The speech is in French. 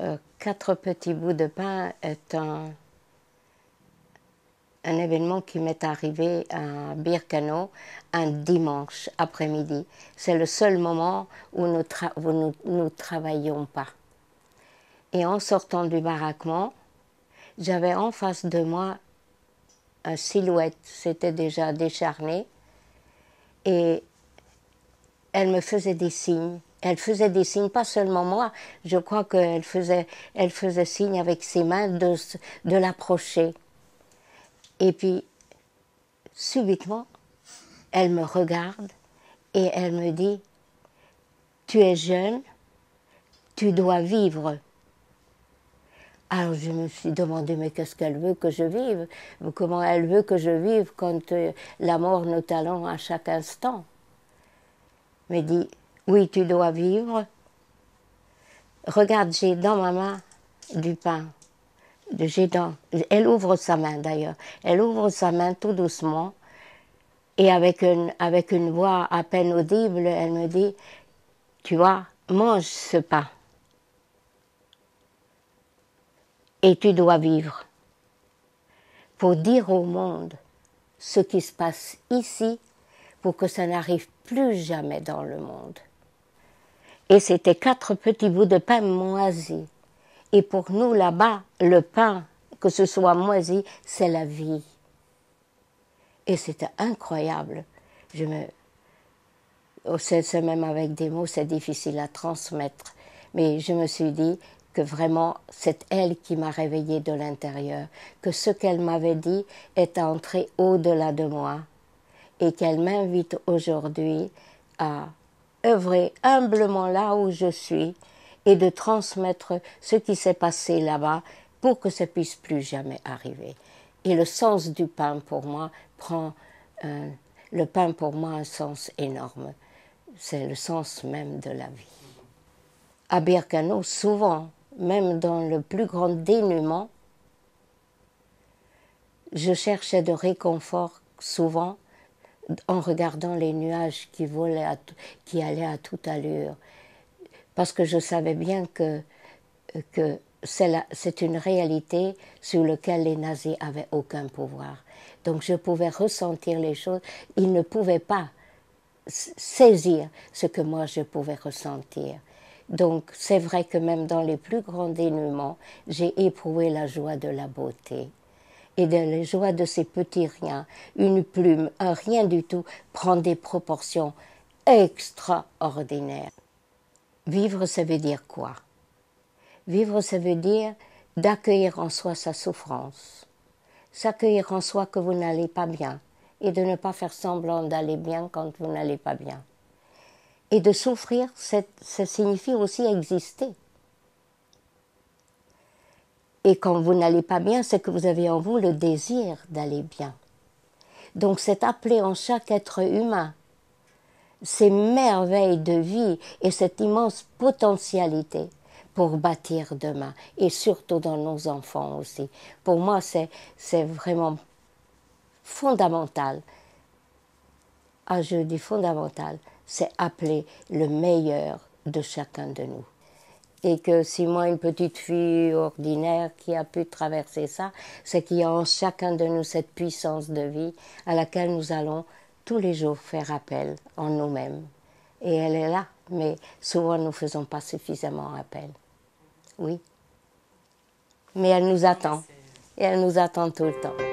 Euh, quatre, petits bouts de pain est un, un événement qui m'est arrivé à Birkano un dimanche après-midi. C'est le seul moment où nous ne travaillions nous, travaillons pas. Et en sortant du baraquement, j'avais en face de moi une silhouette, c'était déjà décharné, et elle me faisait des signes. Elle faisait des signes, pas seulement moi, je crois qu'elle faisait, elle faisait signe avec ses mains de, l'approcher. Et puis, subitement, elle me regarde et elle me dit, tu es jeune, tu dois vivre. Alors je me suis demandé, mais qu'est-ce qu'elle veut que je vive Comment elle veut que je vive quand euh, la mort nous talonne à chaque instant me dit, oui, tu dois vivre. Regarde, j'ai dans ma main du pain. J'ai dans... Elle ouvre sa main d'ailleurs. Elle ouvre sa main tout doucement et avec une, avec une voix à peine audible, elle me dit, tu vois, mange ce pain et tu dois vivre pour dire au monde ce qui se passe ici pour que ça n'arrive plus jamais dans le monde. Et c'était quatre petits bouts de pain moisi. Et pour nous, là-bas, le pain, que ce soit moisi, c'est la vie. Et c'était incroyable. Je me... Oh, c'est même avec des mots, c'est difficile à transmettre. Mais je me suis dit que vraiment, c'est elle qui m'a réveillée de l'intérieur, que ce qu'elle m'avait dit est entré au-delà de moi et qu'elle m'invite aujourd'hui à œuvrer humblement là où je suis et de transmettre ce qui s'est passé là-bas pour que ça puisse plus jamais arriver. Et le sens du pain pour moi prend euh, le pain pour moi un sens énorme. C'est le sens même de la vie. À Birkano, souvent, même dans le plus grand dénuement, je cherchais de réconfort souvent en regardant les nuages qui, qui allaient à toute allure. Parce que je savais bien que, que c'est une réalité sur laquelle les nazis avaient aucun pouvoir. Donc je pouvais ressentir les choses. Ils ne pouvaient pas saisir ce que moi je pouvais ressentir. Donc c'est vrai que même dans les plus grands dénouements, j'ai éprouvé la joie de la beauté et de la joie de ces petits riens, une plume, un rien du tout, prend des proportions extraordinaires. Vivre, ça veut dire quoi Vivre, ça veut dire d'accueillir en soi sa souffrance, s'accueillir en soi que vous n'allez pas bien, et de ne pas faire semblant d'aller bien quand vous n'allez pas bien. Et de souffrir, ça signifie aussi exister. Et quand vous n'allez pas bien, c'est que vous avez en vous le désir d'aller bien. Donc c'est appelé en chaque être humain ces merveilles de vie et cette immense potentialité pour bâtir demain et surtout dans nos enfants aussi. Pour moi, c'est vraiment fondamental. Ah, je dis fondamental, c'est appeler le meilleur de chacun de nous. Et que si moi, une petite fille ordinaire qui a pu traverser ça, c'est qu'il y a en chacun de nous cette puissance de vie à laquelle nous allons tous les jours faire appel en nous-mêmes. Et elle est là, mais souvent nous ne faisons pas suffisamment appel. Oui. Mais elle nous attend. Et elle nous attend tout le temps.